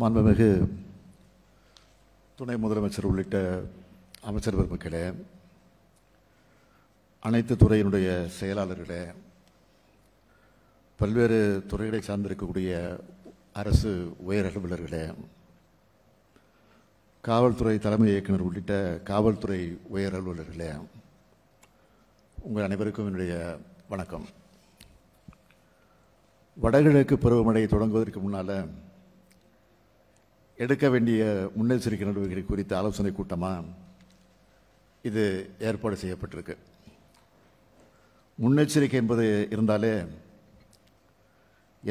மாண்புமிகு துணை முதலமைச்சர் உள்ளிட்ட அமைச்சர் பெருமக்களே அனைத்து துறையினுடைய செயலாளர்களே பல்வேறு துறைகளை சார்ந்திருக்கக்கூடிய அரசு உயர் அலுவலர்களே காவல்துறை தலைமை இயக்குனர் உள்ளிட்ட காவல்துறை உயர் அலுவலர்களே உங்கள் அனைவருக்கும் என்னுடைய வணக்கம் வடகிழக்கு பருவமழை தொடங்குவதற்கு முன்னால் எடுக்க வேண்டிய முன்னெச்சரிக்கை நடவடிக்கை குறித்த ஆலோசனை கூட்டமாக இது ஏற்பாடு செய்யப்பட்டிருக்கு முன்னெச்சரிக்கை என்பது இருந்தாலே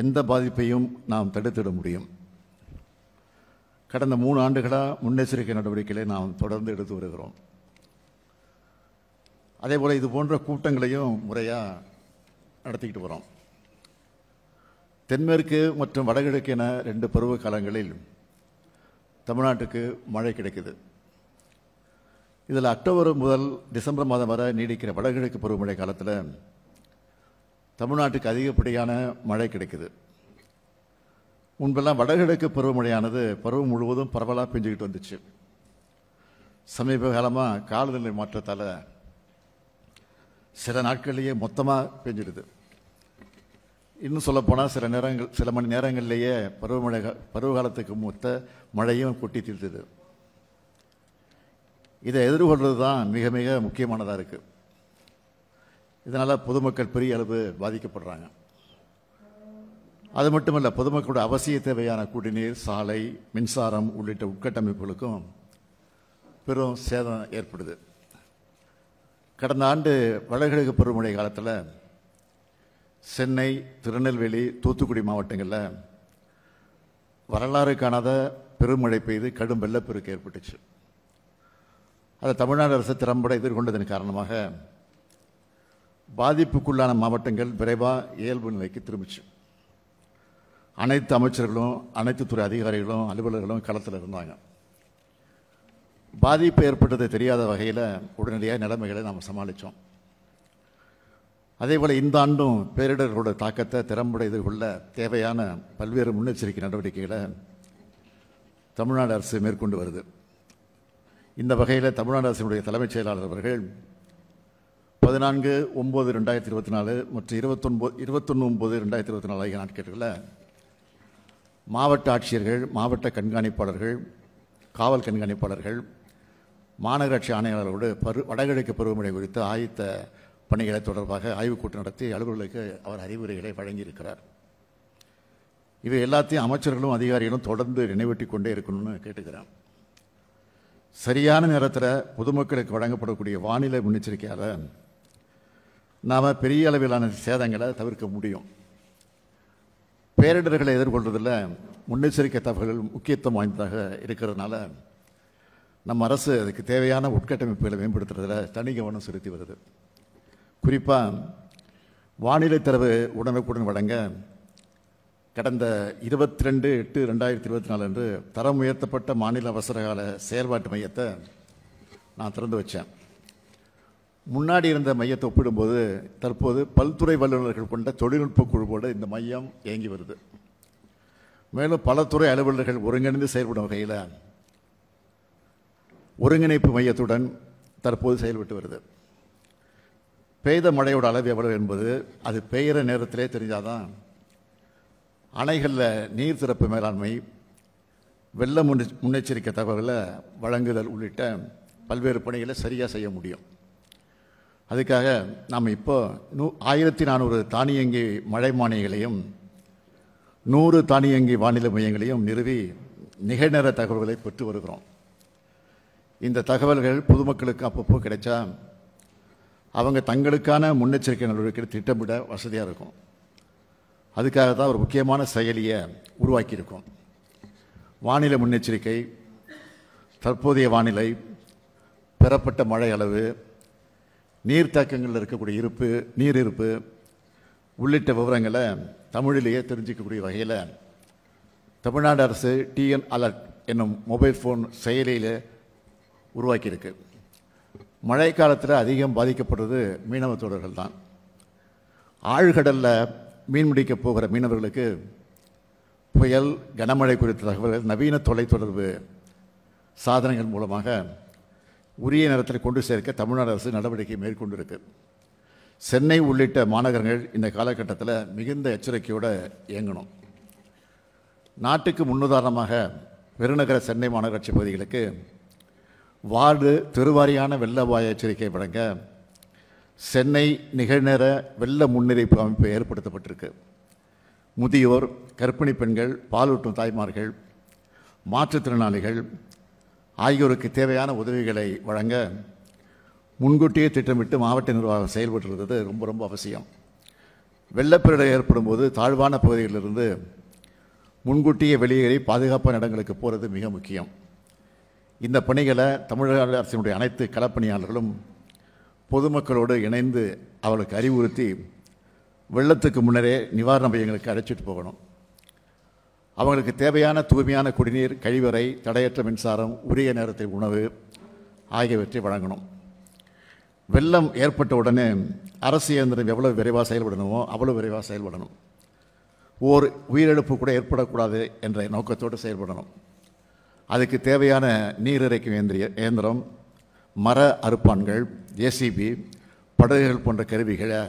எந்த பாதிப்பையும் நாம் தடுத்திட முடியும் கடந்த மூணு ஆண்டுகளாக முன்னெச்சரிக்கை நடவடிக்கைகளை நாம் தொடர்ந்து எடுத்து வருகிறோம் அதே போல் இது போன்ற கூட்டங்களையும் முறையாக நடத்திக்கிட்டு வரோம் தென்மேற்கு மற்றும் வடகிழக்கு என ரெண்டு பருவ காலங்களில் தமிழ்நாட்டுக்கு மழை கிடைக்குது இதில் அக்டோபர் முதல் டிசம்பர் மாதம் வரை நீடிக்கிற வடகிழக்கு பருவமழை காலத்தில் தமிழ்நாட்டுக்கு அதிகப்படியான மழை கிடைக்குது முன்பெல்லாம் வடகிழக்கு பருவமழையானது பருவம் முழுவதும் பரவலாக பெஞ்சுக்கிட்டு வந்துச்சு சமீப காலமாக காலநிலை மாற்றத்தால் சில நாட்கள்லேயே மொத்தமாக பெஞ்சிடுது இன்னும் சொல்லப்போனால் சில நேரங்கள் சில மணி நேரங்களிலேயே பருவமழை பருவகாலத்துக்கு மூத்த மழையும் கொட்டி தீர்த்தது இதை எதிர்கொள்வது தான் மிக மிக முக்கியமானதாக இருக்குது இதனால் பொதுமக்கள் பெரிய அளவு பாதிக்கப்படுறாங்க அது மட்டும் இல்லை பொதுமக்களோட அவசிய தேவையான குடிநீர் சாலை மின்சாரம் உள்ளிட்ட உட்கட்டமைப்புகளுக்கும் பெரும் சேதம் ஏற்படுது கடந்த ஆண்டு வடகிழக்கு பருவமழை காலத்தில் சென்னை திருநெல்வேலி தூத்துக்குடி மாவட்டங்களில் வரலாறு காணாத பெருமழை பெய்து கடும் வெள்ளப்பெருக்கு ஏற்பட்டுச்சு அதை தமிழ்நாடு அரசு திறம்பட எதிர்கொண்டதன் காரணமாக பாதிப்புக்குள்ளான மாவட்டங்கள் விரைவாக இயல்பு நிலைக்கு திரும்பிச்சு அனைத்து அமைச்சர்களும் அனைத்து துறை அதிகாரிகளும் அலுவலர்களும் களத்தில் இருந்தாங்க பாதிப்பு ஏற்பட்டது தெரியாத வகையில் உடனடியாக நிலைமைகளை நாம் சமாளித்தோம் அதே போல் இந்த ஆண்டும் பேரிடர்களோட தாக்கத்தை திறம்பட எதிர்கொள்ள தேவையான பல்வேறு முன்னெச்சரிக்கை நடவடிக்கைகளை தமிழ்நாடு அரசு மேற்கொண்டு வருது இந்த வகையில் தமிழ்நாடு அரசினுடைய தலைமைச் செயலாளர் அவர்கள் பதினான்கு ஒம்பது ரெண்டாயிரத்தி இருபத்தி நாலு மற்றும் இருபத்தொன்பது இருபத்தொன்று ஒம்பது ரெண்டாயிரத்தி இருபத்தி நாலு ஆகிய நாட்களில் மாவட்ட ஆட்சியர்கள் மாவட்ட கண்காணிப்பாளர்கள் காவல் கண்காணிப்பாளர்கள் மாநகராட்சி ஆணையாளர்களோடு பரு வடகிழக்கு பருவமழை குறித்து ஆயத்த பணிகளை தொடர்பாக ஆய்வுக் கூட்டம் நடத்தி அலுவலர்களுக்கு அவர் அறிவுரைகளை வழங்கியிருக்கிறார் இவை எல்லாத்தையும் அமைச்சர்களும் அதிகாரிகளும் தொடர்ந்து நினைவூட்டி கொண்டே இருக்கணும்னு கேட்டுக்கிறேன் சரியான நேரத்தில் பொதுமக்களுக்கு வழங்கப்படக்கூடிய வானிலை முன்னெச்சரிக்கையால் நாம் பெரிய அளவிலான சேதங்களை தவிர்க்க முடியும் பேரிடர்களை எதிர்கொள்வதில் முன்னெச்சரிக்கை தகவல்கள் முக்கியத்துவம் வாய்ந்ததாக இருக்கிறதுனால நம்ம அரசு அதுக்கு தேவையான உட்கட்டமைப்புகளை மேம்படுத்துறதுல தனி கவனம் செலுத்தி வருது குறிப்பாக வானிலை தரவு உடனுக்குடன் வழங்க கடந்த இருபத்தி ரெண்டு எட்டு ரெண்டாயிரத்தி இருபத்தி நாலு அன்று தரம் உயர்த்தப்பட்ட மாநில அவசரகால செயல்பாட்டு மையத்தை நான் திறந்து வச்சேன் முன்னாடி இருந்த மையத்தை ஒப்பிடும்போது தற்போது பல்துறை வல்லுநர்கள் கொண்ட தொழில்நுட்ப குழுவோடு இந்த மையம் இயங்கி வருது மேலும் பல துறை அலுவலர்கள் ஒருங்கிணைந்து செயல்படும் வகையில் ஒருங்கிணைப்பு மையத்துடன் தற்போது செயல்பட்டு வருது பெய்த மழையோட அளவு எவ்வளவு என்பது அது பெய்கிற நேரத்திலே தெரிஞ்சாதான் அணைகளில் நீர் சிறப்பு மேலாண்மை வெள்ள முன்னெ முன்னெச்சரிக்கை தகவல்களை வழங்குதல் உள்ளிட்ட பல்வேறு பணிகளை சரியாக செய்ய முடியும் அதுக்காக நாம் இப்போ நூ ஆயிரத்தி நானூறு தானியங்கி மழை மானியங்களையும் நூறு தானியங்கி வானிலை மையங்களையும் நிறுவி நிகழ்நேர தகவல்களை பெற்று வருகிறோம் இந்த தகவல்கள் பொதுமக்களுக்கு அப்பப்போ கிடைச்சா அவங்க தங்களுக்கான முன்னெச்சரிக்கை நடவடிக்கை திட்டமிட வசதியாக இருக்கும் அதுக்காக தான் ஒரு முக்கியமான செயலியை உருவாக்கியிருக்கோம் வானிலை முன்னெச்சரிக்கை தற்போதைய வானிலை பெறப்பட்ட மழை அளவு நீர்த்தக்கங்களில் இருக்கக்கூடிய இருப்பு நீர் இருப்பு உள்ளிட்ட விவரங்களை தமிழிலேயே தெரிஞ்சிக்கக்கூடிய வகையில் தமிழ்நாடு அரசு டிஎன் அலர்ட் என்னும் மொபைல் ஃபோன் செயலியில் உருவாக்கியிருக்கு மழை காலத்தில் அதிகம் பாதிக்கப்படுறது மீனவ தோழர்கள் தான் ஆழ்கடலில் மீன் பிடிக்க போகிற மீனவர்களுக்கு புயல் கனமழை குறித்த தகவல்கள் நவீன தொலைத்தொடர்பு சாதனங்கள் மூலமாக உரிய நேரத்தில் கொண்டு சேர்க்க தமிழ்நாடு அரசு நடவடிக்கை மேற்கொண்டிருக்கு சென்னை உள்ளிட்ட மாநகரங்கள் இந்த காலகட்டத்தில் மிகுந்த எச்சரிக்கையோடு இயங்கணும் நாட்டுக்கு முன்னுதாரணமாக பெருநகர சென்னை மாநகராட்சி பகுதிகளுக்கு வார்டு திருவாரியான வெள்ள அபாய எச்சரிக்கை வழங்க சென்னை நிகழ்நேர வெள்ள முன்னறிவிப்பு அமைப்பு ஏற்படுத்தப்பட்டிருக்கு முதியோர் கர்ப்பிணி பெண்கள் பாலூட்டும் தாய்மார்கள் மாற்றுத்திறனாளிகள் ஆகியோருக்கு தேவையான உதவிகளை வழங்க முன்கூட்டியே திட்டமிட்டு மாவட்ட நிர்வாகம் செயல்பட்டுருந்தது ரொம்ப ரொம்ப அவசியம் வெள்ளப்பெருடை ஏற்படும் போது தாழ்வான பகுதிகளிலிருந்து முன்கூட்டியே வெளியேறி பாதுகாப்பான இடங்களுக்கு போகிறது மிக முக்கியம் இந்த பணிகளை தமிழக அரசினுடைய அனைத்து களப்பணியாளர்களும் பொதுமக்களோடு இணைந்து அவர்களுக்கு அறிவுறுத்தி வெள்ளத்துக்கு முன்னரே நிவாரண மையங்களுக்கு அழைச்சிட்டு போகணும் அவங்களுக்கு தேவையான தூய்மையான குடிநீர் கழிவறை தடையற்ற மின்சாரம் உரிய நேரத்தில் உணவு ஆகியவற்றை வழங்கணும் வெள்ளம் ஏற்பட்ட உடனே அரசு இயந்திரம் எவ்வளோ விரைவாக செயல்படணுமோ அவ்வளோ விரைவாக செயல்படணும் ஓர் உயிரிழப்பு கூட ஏற்படக்கூடாது என்ற நோக்கத்தோடு செயல்படணும் அதுக்கு தேவையான நீர் இறைக்கும் இயந்திர இயந்திரம் மர அறுப்பான்கள் ஜேசிபி படகுகள் போன்ற கருவிகளை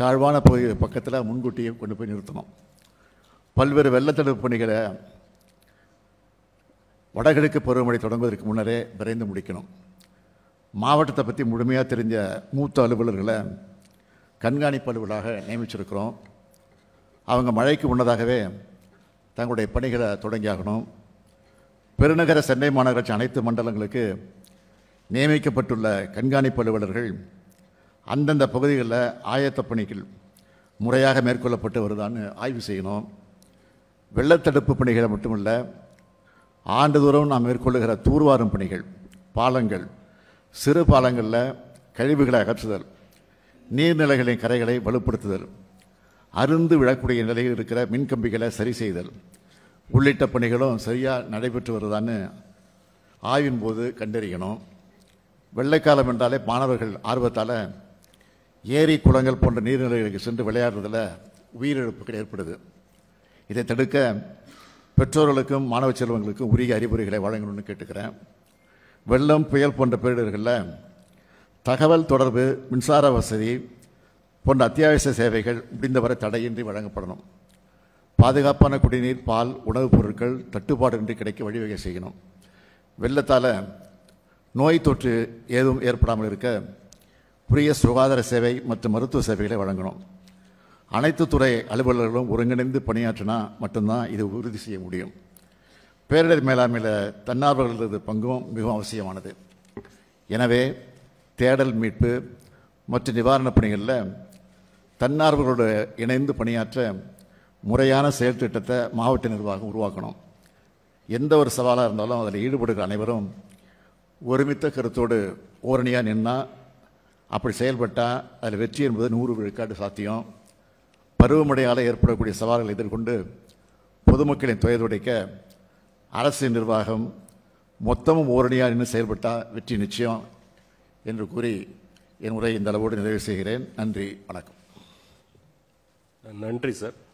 தாழ்வான பகுதி பக்கத்தில் முன்கூட்டியே கொண்டு போய் நிறுத்தணும் பல்வேறு வெள்ளத்தடுப்பு பணிகளை வடகிழக்கு பருவமழை தொடங்குவதற்கு முன்னரே விரைந்து முடிக்கணும் மாவட்டத்தை பற்றி முழுமையாக தெரிஞ்ச மூத்த அலுவலர்களை கண்காணிப்பு அலுவலாக நியமிச்சிருக்கிறோம் அவங்க மழைக்கு முன்னதாகவே தங்களுடைய பணிகளை தொடங்கியாகணும் பெருநகர சென்னை மாநகராட்சி அனைத்து மண்டலங்களுக்கு நியமிக்கப்பட்டுள்ள கண்காணிப்பு அலுவலர்கள் அந்தந்த பகுதிகளில் ஆயத்த பணிகள் முறையாக மேற்கொள்ளப்பட்டு வருதான்னு ஆய்வு செய்யணும் வெள்ளத்தடுப்பு பணிகளை மட்டுமல்ல ஆண்டுதோறும் நாம் மேற்கொள்ளுகிற தூர்வாரும் பணிகள் பாலங்கள் சிறு பாலங்களில் கழிவுகளை அகற்றுதல் நீர்நிலைகளின் கரைகளை வலுப்படுத்துதல் அருந்து விழக்கூடிய நிலையில் இருக்கிற மின்கம்பிகளை சரி செய்தல் உள்ளிட்ட பணிகளும் சரியாக நடைபெற்று வருதான்னு ஆய்வின் போது கண்டறியணும் வெள்ளைக்காலம் என்றாலே மாணவர்கள் ஆர்வத்தால் ஏரி குளங்கள் போன்ற நீர்நிலைகளுக்கு சென்று விளையாடுறதில் உயிரிழப்புகள் ஏற்படுது இதை தடுக்க பெற்றோர்களுக்கும் மாணவ செல்வங்களுக்கும் உரிய அறிவுரைகளை வழங்கணும்னு கேட்டுக்கிறேன் வெள்ளம் புயல் போன்ற பேரிடர்களில் தகவல் தொடர்பு மின்சார வசதி போன்ற அத்தியாவசிய சேவைகள் முடிந்தவரை தடையின்றி வழங்கப்படணும் பாதுகாப்பான குடிநீர் பால் உணவுப் பொருட்கள் தட்டுப்பாடின்றி கிடைக்க வழிவகை செய்யணும் வெள்ளத்தால் நோய் தொற்று ஏதும் ஏற்படாமல் இருக்க உரிய சுகாதார சேவை மற்றும் மருத்துவ சேவைகளை வழங்கணும் அனைத்து துறை அலுவலர்களும் ஒருங்கிணைந்து பணியாற்றினா மட்டும்தான் இது உறுதி செய்ய முடியும் பேரிடர் மேலாண்மையில் தன்னார்வலர்களது பங்கும் மிகவும் அவசியமானது எனவே தேடல் மீட்பு மற்றும் நிவாரணப் பணிகளில் தன்னார்வர்களோடு இணைந்து பணியாற்ற முறையான செயல் திட்டத்தை மாவட்ட நிர்வாகம் உருவாக்கணும் எந்த ஒரு சவாலாக இருந்தாலும் அதில் ஈடுபடுகிற அனைவரும் ஒருமித்த கருத்தோடு ஓரணியாக நின்னால் அப்படி செயல்பட்டால் அதில் வெற்றி என்பது நூறு விழுக்காடு சாத்தியம் பருவமடையால் ஏற்படக்கூடிய சவால்களை எதிர்கொண்டு பொதுமக்களின் துடைக்க அரசு நிர்வாகம் மொத்தமும் ஓரணியாக நின்று செயல்பட்டால் வெற்றி நிச்சயம் என்று கூறி என் உரை இந்த அளவோடு நிறைவு செய்கிறேன் நன்றி வணக்கம் நன்றி சார்